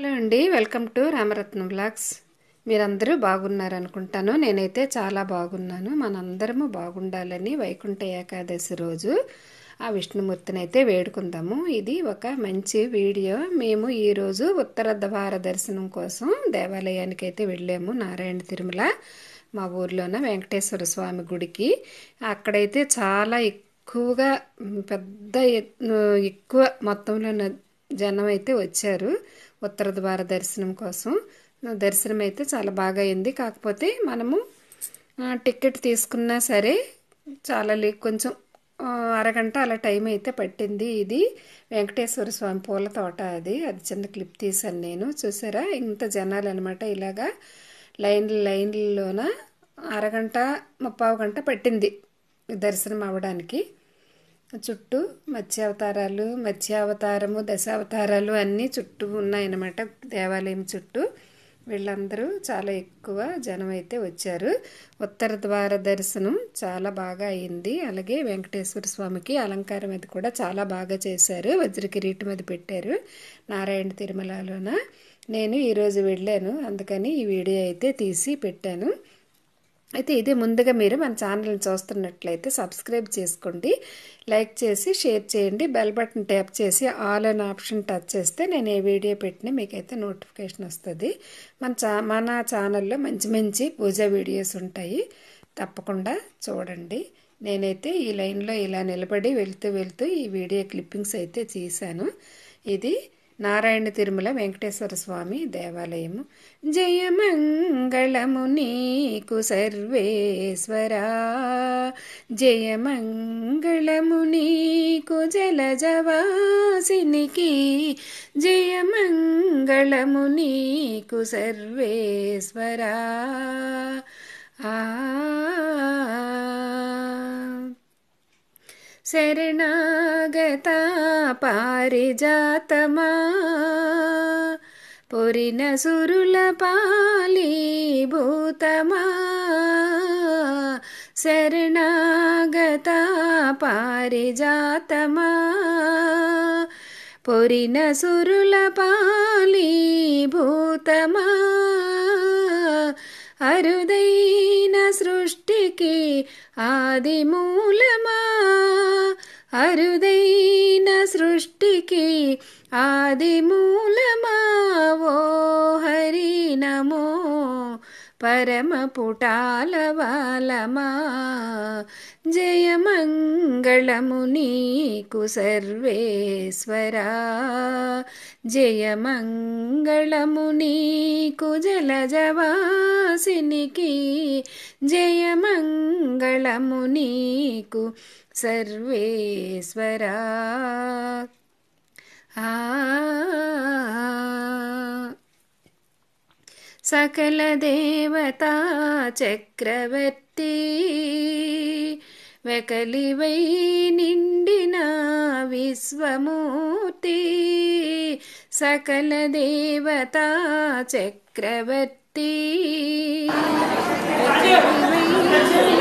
hello అండి welcome to Ramaratnam blogs మీరందరూ బాగున్నారనుకుంటాను నేనైతే చాలా బాగున్నాను మనందరము బాగుండాలని వైకుంఠ ఏకాదశి రోజు ఆ విష్ణుమూర్తిని అయితే వేడుకుందాము ఇది ఒక మంచి వీడియో మేము ఈరోజు ఉత్తర ద్వార దర్శనం కోసం దేవాలయానికి అయితే వెళ్ళాము నారాయణ తిరుమల మా ఊర్లోన వెంకటేశ్వర స్వామి గుడికి అక్కడైతే చాలా ఎక్కువగా పెద్ద ఎక్కువ మొత్తంలో జనం అయితే వచ్చారు ఉత్తర ద్వార దర్శనం కోసం దర్శనం అయితే చాలా బాగా అయింది కాకపోతే మనము టికెట్ తీసుకున్నా సరే చాలా కొంచెం అరగంట అలా టైం అయితే పట్టింది ఇది వెంకటేశ్వర స్వామి పూల తోట అది అది చిన్న క్లిప్ తీశాను నేను చూసారా ఇంత జనాలు అనమాట ఇలాగా లైన్ లైన్లోన అరగంట ముప్పావు గంట పట్టింది దర్శనం అవ్వడానికి చుట్టూ మత్స్యావతారాలు మత్స్యావతారము దశావతారాలు అన్నీ చుట్టూ ఉన్నాయన్నమాట దేవాలయం చుట్టూ వీళ్ళందరూ చాలా ఎక్కువ జనం అయితే వచ్చారు ఉత్తర ద్వార దర్శనం చాలా బాగా అయింది అలాగే వెంకటేశ్వర స్వామికి అలంకారం అది కూడా చాలా బాగా చేశారు వజ్ర కిరీటం అది పెట్టారు నారాయణ తిరుమలలోన నేను ఈరోజు వెళ్ళాను అందుకని ఈ వీడియో అయితే తీసి పెట్టాను అయితే ఇది ముందుగా మీరు మన ఛానల్ చూస్తున్నట్లయితే సబ్స్క్రైబ్ చేసుకోండి లైక్ చేసి షేర్ చేయండి బెల్ బటన్ ట్యాప్ చేసి ఆల్ అనే ఆప్షన్ టచ్ చేస్తే నేను ఏ వీడియో పెట్టినా మీకైతే నోటిఫికేషన్ వస్తుంది మన చా మన ఛానల్లో మంచి మంచి పూజా వీడియోస్ ఉంటాయి తప్పకుండా చూడండి నేనైతే ఈ లైన్లో ఇలా నిలబడి వెళ్తూ వెళ్తూ ఈ వీడియో క్లిప్పింగ్స్ అయితే చేశాను ఇది నారాయణ తిరుమల వెంకటేశ్వర స్వామి దేవాలయము మంగళము నీకు సర్వేశ్వర మంగళము నీకు జలజవాసినికి మంగళము నీకు సర్వేశ్వర ఆ శరణ ता पारिजातमा पोरी न सुल पाली भूतमा शरणागता पारिजातमा पूरीन सुरुल पाली भूतमा हरुदयन सृष्टिकी आदिमूल मा हरुदयनसृष्टिकी आदिमूलमा वो हरिणमो పరమ పుటాల పరమపుటాలవాలమా జయమంగళము నీకు సర్వేశ్వరా జయమంగళము నీకు జలజవాసినికి జయమంగళము నీకు సర్వేశ్వరా ఆ సకల సకలదేవతా చక్రవర్తి వెకలివై నిండిన విశ్వమూర్తి సకల సకలదేవతా చక్రవర్తి వెకలివై